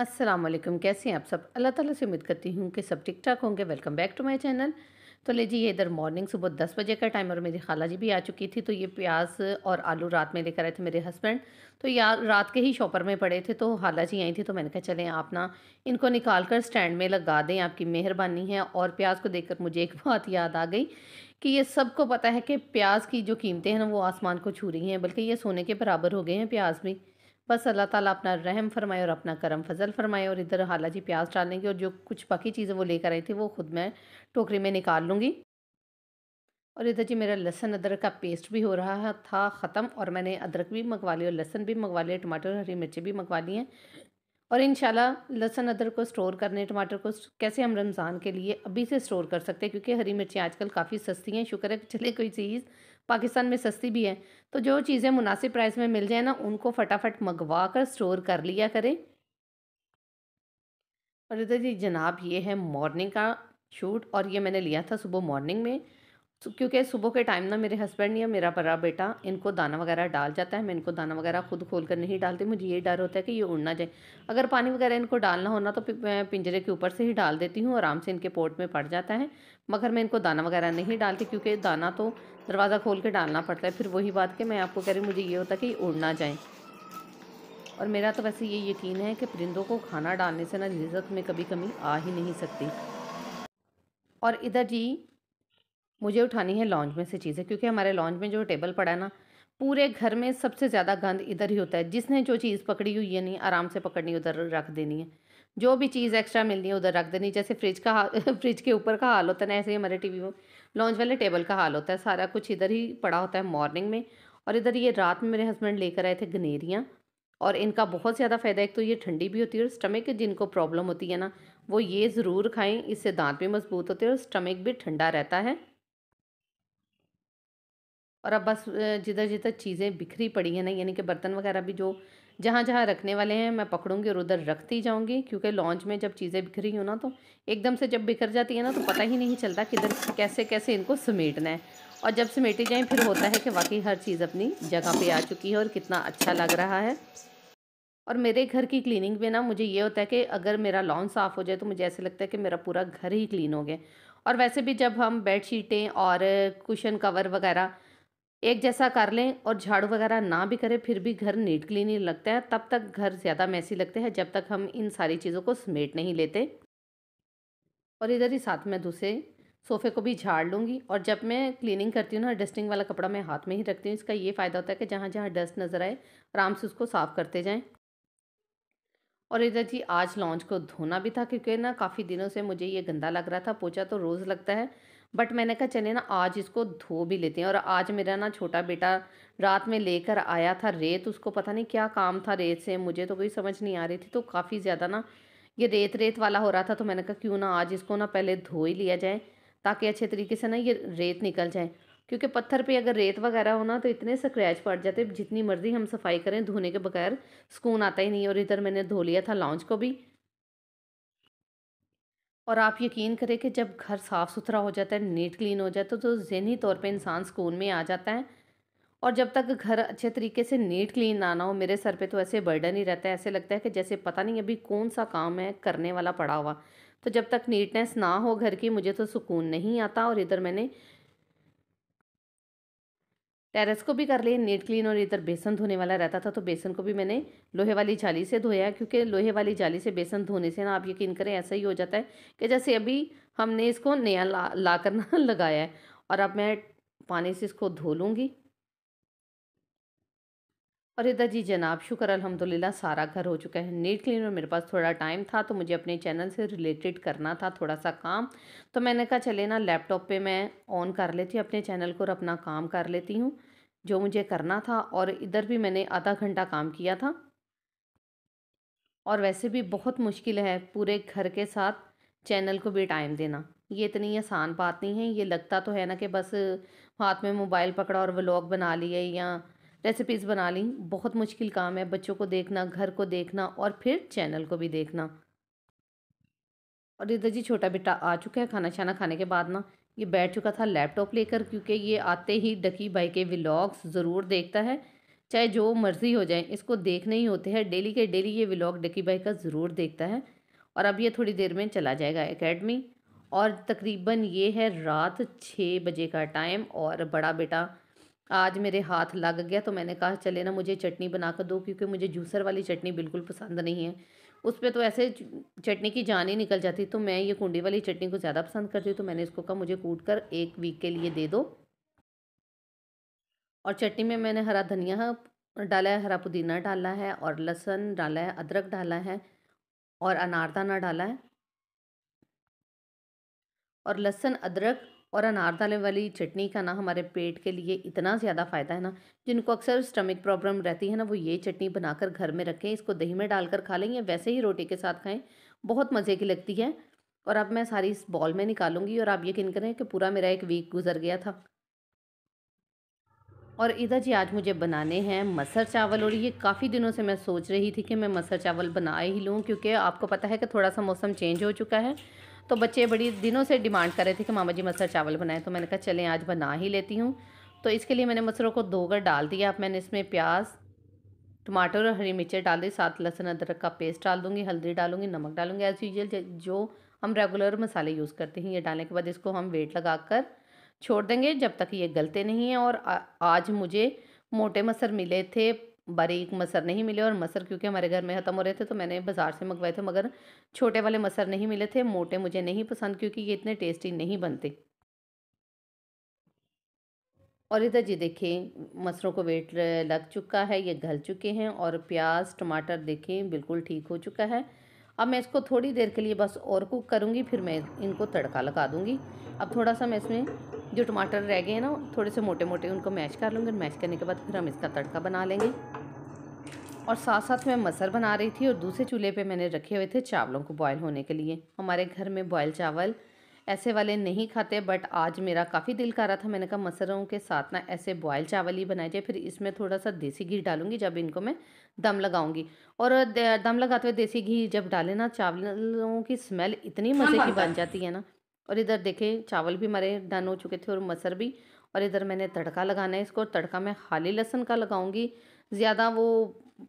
वालेकुम कैसे हैं आप सब अल्लाह ताला से उम्मीद करती हूँ कि सब ठीक ठाक होंगे welcome back to my channel तो ले जी ये इधर मॉर्निंग सुबह दस बजे का टाइम और मेरी खाला जी भी आ चुकी थी तो ये प्याज और आलू रात में लेकर आए थे मेरे हस्बैंड तो यार रात के ही शॉपर में पड़े थे तो खाला जी आई थी तो मैंने कहा चलें आप ना इनको निकाल कर स्टैंड में लगा दें आपकी मेहरबानी है और प्याज को कर मुझे एक बात याद आ गई कि ये सबको पता है कि प्याज की जो कीमतें हैं ना वो आसमान को छू रही हैं बल्कि ये सोने के बराबर हो गए हैं प्याज भी बस अल्लाह ताला अपना रहम फरमाए और अपना करम फजल फरमाए और इधर हाला जी प्याज डालने की और जो कुछ बाकी चीज़ें वो लेकर आई थी वो खुद मैं टोकरी में निकाल लूँगी और इधर जी मेरा लहसन अदरक का पेस्ट भी हो रहा था ख़त्म और मैंने अदरक भी मंगवा लिया और लहसन भी मंगवा लिया टमाटर हरी मिर्ची भी मंगवा ली हैं और इन लहसन अदरक को स्टोर करने टमाटर को कैसे हम रमज़ान के लिए अभी से स्टोर कर सकते हैं क्योंकि हरी मिर्चें आजकल काफ़ी सस्ती हैं शुक्र है चले कोई चीज़ पाकिस्तान में सस्ती भी है तो जो चीज़ें मुनासिब प्राइस में मिल जाए ना उनको फटाफट मंगवा कर स्टोर कर लिया करें और इधर जी जनाब ये है मॉर्निंग का शूट और ये मैंने लिया था सुबह मॉर्निंग में क्योंकि सुबह के टाइम ना मेरे हस्बैंड या मेरा बड़ा बेटा इनको दाना वगैरह डाल जाता है मैं इनको दाना वगैरह खुद खोल कर नहीं डालती मुझे ये डर होता है कि ये उड़ ना जाए अगर पानी वगैरह इनको डालना होना तो मैं पिंजरे के ऊपर से ही डाल देती हूँ आराम से इनके पोर्ट में पड़ जाता है मगर मैं इनको दाना वगैरह नहीं डालती क्योंकि दाना तो दरवाज़ा खोल के डालना पड़ता है फिर वही बात कि मैं आपको कह रही मुझे ये होता है कि ये उड़ ना जाएँ और मेरा तो वैसे ये यकीन है कि परिंदों को खाना डालने से ना रिजक में कभी कमी आ ही नहीं सकती और इधर जी मुझे उठानी है लॉन्च में से चीज़ें क्योंकि हमारे लॉन्च में जो टेबल पड़ा है ना पूरे घर में सबसे ज़्यादा गंद इधर ही होता है जिसने जो चीज़ पकड़ी हुई है नहीं आराम से पकड़नी उधर रख देनी है जो भी चीज़ एक्स्ट्रा मिलनी है उधर रख देनी जैसे फ्रिज का फ्रिज के ऊपर का हाल होता है ना ऐसे ही हमारे टीवी में लॉन्च वाले टेबल का हाल होता है सारा कुछ इधर ही पड़ा होता है मॉर्निंग में और इधर ये रात में मेरे हस्बैंड लेकर आए थे गनेरियाँ और इनका बहुत ज़्यादा फ़ायदा एक तो ये ठंडी भी होती है और स्टमक जिनको प्रॉब्लम होती है ना वो ये ज़रूर खाएँ इससे दांत भी मजबूत होते हैं और स्टमक भी ठंडा रहता है और अब बस जिधर जिधर चीज़ें बिखरी पड़ी हैं ना यानी कि बर्तन वगैरह भी जो जहाँ जहाँ रखने वाले हैं मैं पकड़ूंगी और उधर रखती जाऊँगी क्योंकि लॉन्च में जब चीज़ें बिखरी हो ना तो एकदम से जब बिखर जाती है ना तो पता ही नहीं चलता किधर कैसे कैसे इनको समेटना है और जब समेटे जाएँ फिर होता है कि वाकई हर चीज़ अपनी जगह पर आ चुकी है और कितना अच्छा लग रहा है और मेरे घर की क्लीनिंग में ना मुझे ये होता है कि अगर मेरा लॉन साफ़ हो जाए तो मुझे ऐसे लगता है कि मेरा पूरा घर ही क्लीन हो गया और वैसे भी जब हम बेड शीटें और कुशन कवर वगैरह एक जैसा कर लें और झाड़ू वगैरह ना भी करें फिर भी घर नीट क्लीन ही लगता है तब तक घर ज़्यादा मैसी लगते हैं जब तक हम इन सारी चीज़ों को समेट नहीं लेते और इधर ही साथ में दूसरे सोफ़े को भी झाड़ लूँगी और जब मैं क्लीनिंग करती हूँ ना डस्टिंग वाला कपड़ा मैं हाथ में ही रखती हूँ इसका ये फ़ायदा होता है कि जहाँ जहाँ डस्ट नज़र आए आराम से उसको साफ़ करते जाएँ और इधर जी आज लॉन्च को धोना भी था क्योंकि ना काफ़ी दिनों से मुझे ये गंदा लग रहा था पोछा तो रोज़ लगता है बट मैंने कहा चले ना आज इसको धो भी लेते हैं और आज मेरा ना छोटा बेटा रात में लेकर आया था रेत उसको पता नहीं क्या काम था रेत से मुझे तो कोई समझ नहीं आ रही थी तो काफ़ी ज़्यादा ना ये रेत रेत वाला हो रहा था तो मैंने कहा क्यों ना आज इसको ना पहले धो ही लिया जाए ताकि अच्छे तरीके से ना ये रेत निकल जाए क्योंकि पत्थर पे अगर रेत वगैरह हो ना तो इतने स्क्रैच पड़ जाते जितनी मर्ज़ी हम सफाई करें धोने के बगैर सुकून आता ही नहीं और इधर मैंने धो लिया था लॉन्च को भी और आप यकीन करें कि जब घर साफ़ सुथरा हो जाता है नीट क्लीन हो जाता है तो जहनी तौर पे इंसान सुकून में आ जाता है और जब तक घर अच्छे तरीके से नीट क्लीन ना ना हो मेरे सर पे तो ऐसे बर्डन ही रहता है ऐसे लगता है कि जैसे पता नहीं अभी कौन सा काम है करने वाला पड़ा हुआ तो जब तक नीटनेस ना हो घर की मुझे तो सुकून नहीं आता और इधर मैंने टेरेस को भी कर लिए नीट क्लीन और इधर बेसन धोने वाला रहता था तो बेसन को भी मैंने लोहे वाली जाली से धोया क्योंकि लोहे वाली जाली से बेसन धोने से ना आप यकीन करें ऐसा ही हो जाता है कि जैसे अभी हमने इसको नया ला ला कर ना लगाया है और अब मैं पानी से इसको धो लूँगी और इधर जी जनाब शुक्र अलहमदिल्ला सारा घर हो चुका है नीट क्लीन और मेरे पास थोड़ा टाइम था तो मुझे अपने चैनल से रिलेटेड करना था थोड़ा सा काम तो मैंने कहा चले ना लैपटॉप पे मैं ऑन कर लेती हूँ अपने चैनल को और अपना काम कर लेती हूँ जो मुझे करना था और इधर भी मैंने आधा घंटा काम किया था और वैसे भी बहुत मुश्किल है पूरे घर के साथ चैनल को भी टाइम देना ये इतनी आसान बात नहीं है ये लगता तो है ना कि बस हाथ में मोबाइल पकड़ा और व्लॉग बना लिए या रेसिपीज़ बना ली बहुत मुश्किल काम है बच्चों को देखना घर को देखना और फिर चैनल को भी देखना और इधर जी छोटा बेटा आ चुका है खाना छाना खाने के बाद ना ये बैठ चुका था लैपटॉप लेकर क्योंकि ये आते ही डकी भाई के व्लॉग्स ज़रूर देखता है चाहे जो मर्ज़ी हो जाए इसको देखने ही होते हैं डेली के डेली ये व्लॉग डकी भाई का ज़रूर देखता है और अब ये थोड़ी देर में चला जाएगा एकेडमी और तकरीबन ये है रात छः बजे का टाइम और बड़ा बेटा आज मेरे हाथ लग गया तो मैंने कहा चले ना मुझे चटनी बना कर दो क्योंकि मुझे जूसर वाली चटनी बिल्कुल पसंद नहीं है उस पर तो ऐसे चटनी की जान ही निकल जाती तो मैं ये कुंडी वाली चटनी को ज़्यादा पसंद करती हूँ तो मैंने इसको कहा मुझे कूट कर एक वीक के लिए दे दो और चटनी में मैंने हरा धनिया डाला है हरा पुदीना डाला है और लहसुन डाला है अदरक डाला है और अनारदाना डाला है और लहसुन अदरक और अनारदाने वाली चटनी का ना हमारे पेट के लिए इतना ज़्यादा फ़ायदा है ना जिनको अक्सर स्टमक प्रॉब्लम रहती है ना वो ये चटनी बनाकर घर में रखें इसको दही में डालकर खा लें या वैसे ही रोटी के साथ खाएं बहुत मज़े की लगती है और अब मैं सारी इस बॉल में निकालूंगी और आप यकीन करें कि पूरा मेरा एक वीक गुजर गया था और इधर जी आज मुझे बनाने हैं मसर चावल और ये काफ़ी दिनों से मैं सोच रही थी कि मैं मसर चावल बना ही लूँ क्योंकि आपको पता है कि थोड़ा सा मौसम चेंज हो चुका है तो बच्चे बड़ी दिनों से डिमांड कर रहे थे कि मामा जी मसर चावल बनाएं तो मैंने कहा चलें आज बना ही लेती हूँ तो इसके लिए मैंने मसरों को धोकर डाल दिया अब मैंने इसमें प्याज टमाटर और हरी मिर्चें डाल दी साथ लहसुन अदरक का पेस्ट डाल दूँगी हल्दी डालूँगी नमक डालूंगी एज़ यूजल जो हम रेगुलर मसाले यूज़ करते हैं ये डालने के बाद इसको हम वेट लगा कर छोड़ देंगे जब तक ये गलते नहीं हैं और आज मुझे मोटे मसर मिले थे बारीक मसर नहीं मिले और मसर क्योंकि हमारे घर में ख़त्म हो रहे थे तो मैंने बाज़ार से मंगवाए थे मगर छोटे वाले मसर नहीं मिले थे मोटे मुझे नहीं पसंद क्योंकि ये इतने टेस्टी नहीं बनते और इधर जी देखें मसरों को वेट लग चुका है ये गल चुके हैं और प्याज टमाटर देखें बिल्कुल ठीक हो चुका है अब मैं इसको थोड़ी देर के लिए बस और कुक करूँगी फिर मैं इनको तड़का लगा दूँगी अब थोड़ा सा मैं इसमें जो टमाटर रह गए हैं ना थोड़े से मोटे मोटे उनको मैश कर लूँगी मैश करने के बाद फिर हम इसका तड़का बना लेंगे और साथ साथ मैं मसर बना रही थी और दूसरे चूल्हे पे मैंने रखे हुए थे चावलों को बॉयल होने के लिए हमारे घर में बॉयल चावल ऐसे वाले नहीं खाते बट आज मेरा काफ़ी दिल कर रहा था मैंने कहा मसरों के साथ ना ऐसे बॉयल चावल ही बनाए जाए फिर इसमें थोड़ा सा देसी घी डालूंगी जब इनको मैं दम लगाऊंगी और दम लगाते हुए देसी घी जब डाले ना चावलों की स्मेल इतनी मज़े की हाँ, हाँ। बन जाती है ना और इधर देखें चावल भी हमारे डन हो चुके थे और मसर भी और इधर मैंने तड़का लगाना है इसको तड़का मैं खाली लहसन का लगाऊंगी ज़्यादा वो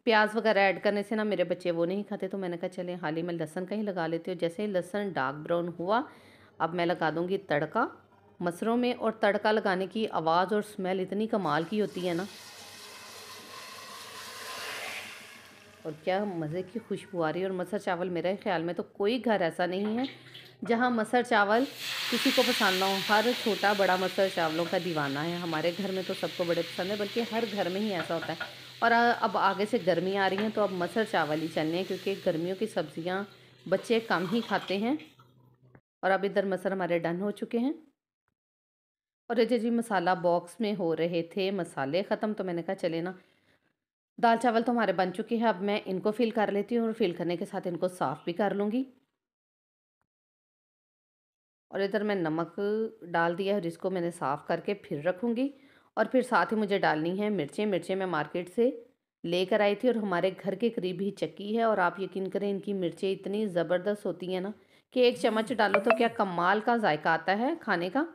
प्याज वगैरह ऐड करने से ना मेरे बच्चे वो नहीं खाते तो मैंने कहा चले हाली मैं लहसन का ही लगा लेती हूँ जैसे ही लहसन डार्क ब्राउन हुआ अब मैं लगा दूँगी तड़का मसरों में और तड़का लगाने की आवाज़ और स्मेल इतनी कमाल की होती है ना और क्या मज़े की खुशबू आ रही है और मसर चावल मेरे ख्याल में तो कोई घर ऐसा नहीं है जहाँ मसर चावल किसी को पसंद ना हो हर छोटा बड़ा मसर चावलों का दीवाना है हमारे घर में तो सबको बड़े पसंद है बल्कि हर घर में ही ऐसा होता है और अब आगे से गर्मी आ रही है तो अब मसर चावल ही चलने हैं क्योंकि गर्मियों की सब्ज़ियाँ बच्चे कम ही खाते हैं और अब इधर मसर हमारे डन हो चुके हैं और अजय जी मसाला बॉक्स में हो रहे थे मसाले ख़त्म तो मैंने कहा चले ना दाल चावल तो हमारे बन चुके हैं अब मैं इनको फिल कर लेती हूँ और फिल करने के साथ इनको साफ़ भी कर लूँगी और इधर मैं नमक डाल दिया और जिसको मैंने साफ़ करके फिर रखूँगी और फिर साथ ही मुझे डालनी है मिर्चें मिर्चें मैं मार्केट से लेकर आई थी और हमारे घर के करीब ही चक्की है और आप यकीन करें इनकी मिर्चें इतनी ज़बरदस्त होती हैं ना कि एक चम्मच डालो तो क्या कमाल का जायका आता है खाने का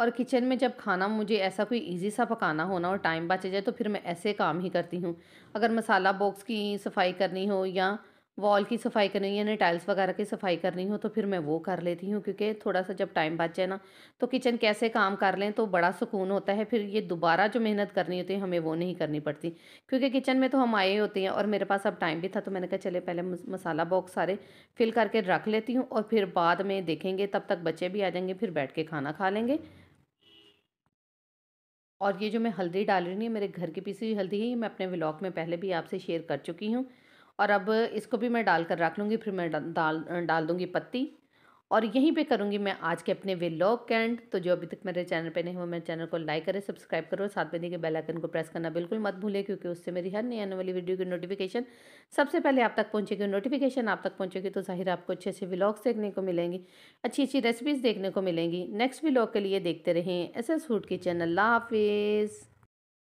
और किचन में जब खाना मुझे ऐसा कोई इजी सा पकाना होना और टाइम बचे जाए तो फिर मैं ऐसे काम ही करती हूँ अगर मसाला बॉक्स की सफ़ाई करनी हो या वॉल की सफ़ाई करनी हो यानी टाइल्स वगैरह की सफ़ाई करनी हो तो फिर मैं वो कर लेती हूँ क्योंकि थोड़ा सा जब टाइम बच जाए ना तो किचन कैसे काम कर लें तो बड़ा सुकून होता है फिर ये दोबारा जो मेहनत करनी होती है हमें वो नहीं करनी पड़ती क्योंकि किचन में तो हम आए होते हैं और मेरे पास अब टाइम भी था तो मैंने कहा चले पहले मसाला बॉक्स सारे फिल करके रख लेती हूँ और फिर बाद में देखेंगे तब तक बच्चे भी आ जाएंगे फिर बैठ के खाना खा लेंगे और ये जो मैं हल्दी डाल रही हूँ मेरे घर की पीसी हुई हल्दी है ये मैं अपने व्लॉग में पहले भी आपसे शेयर कर चुकी हूँ और अब इसको भी मैं डाल कर रख लूँगी फिर मैं डाल डाल दूँगी पत्ती और यहीं पे करूँगी मैं आज के अपने व्लॉग कैंड तो जो अभी तक मेरे चैनल पे नहीं हो मेरे चैनल को लाइक करें सब्सक्राइब करो साथ में देखिए बेल आइकन को प्रेस करना बिल्कुल मत भूलें क्योंकि उससे मेरी हर नई आने वाली वीडियो की नोटिफिकेशन सबसे पहले आप तक पहुँचेगी नोटिफिकेशन आप तक पहुँचेगी तो ज़ाहिर आपको अच्छे अच्छे व्लॉग्स देखने को मिलेंगी अच्छी अच्छी रेसिपीज़ देखने को मिलेंगी नेक्स्ट व्लॉग के लिए देखते रहें एस एस फूड किचन अल्लाह हाफिज़